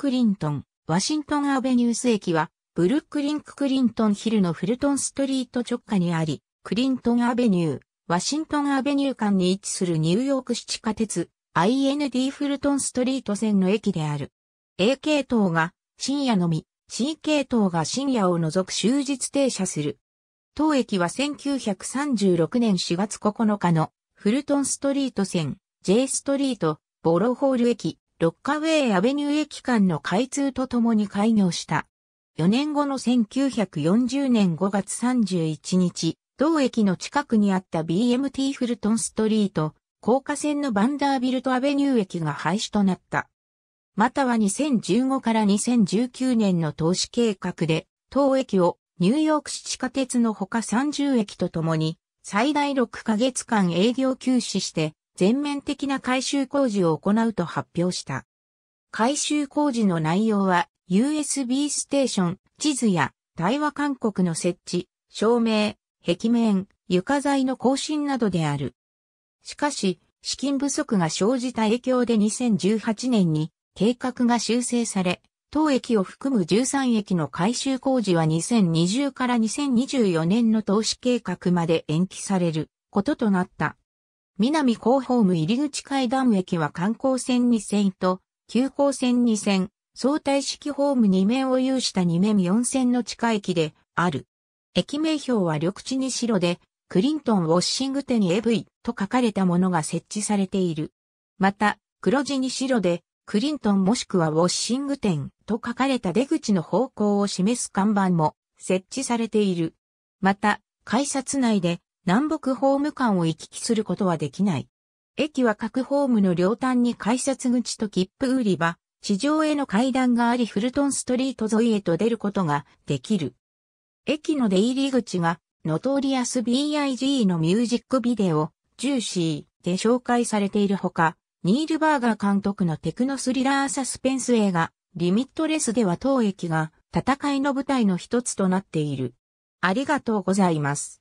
クリントン、ワシントンアベニュース駅は、ブルックリンククリントンヒルのフルトンストリート直下にあり、クリントンアベニュー、ワシントンアベニュー間に位置するニューヨーク市地下鉄、IND フルトンストリート線の駅である。A 系統が深夜のみ、C 系統が深夜を除く終日停車する。当駅は1936年4月9日のフルトンストリート線、J ストリート、ボロホール駅、ロッカウェイアベニュー駅間の開通とともに開業した。4年後の1940年5月31日、同駅の近くにあった BMT フルトンストリート、高架線のバンダービルトアベニュー駅が廃止となった。または2015から2019年の投資計画で、当駅をニューヨーク市地下鉄のほか30駅とともに、最大6ヶ月間営業休止して、全面的な改修工事を行うと発表した。改修工事の内容は USB ステーション、地図や対話勧告の設置、照明、壁面、床材の更新などである。しかし、資金不足が生じた影響で2018年に計画が修正され、当駅を含む13駅の改修工事は2020から2024年の投資計画まで延期されることとなった。南広ホーム入口階段駅は観光線2線と、急行線2線、相対式ホーム2面を有した2面4線の地下駅である。駅名標は緑地に白で、クリントンウォッシング店に AV と書かれたものが設置されている。また、黒地に白で、クリントンもしくはウォッシング店と書かれた出口の方向を示す看板も設置されている。また、改札内で南北ホーム間を行き来することはできない。駅は各ホームの両端に改札口と切符売り場、地上への階段がありフルトンストリート沿いへと出ることができる。駅の出入り口が、ノトリアス B.I.G. のミュージックビデオ、ジューシーで紹介されているほか、ニールバーガー監督のテクノスリラーサスペンス映画、リミットレスでは当駅が戦いの舞台の一つとなっている。ありがとうございます。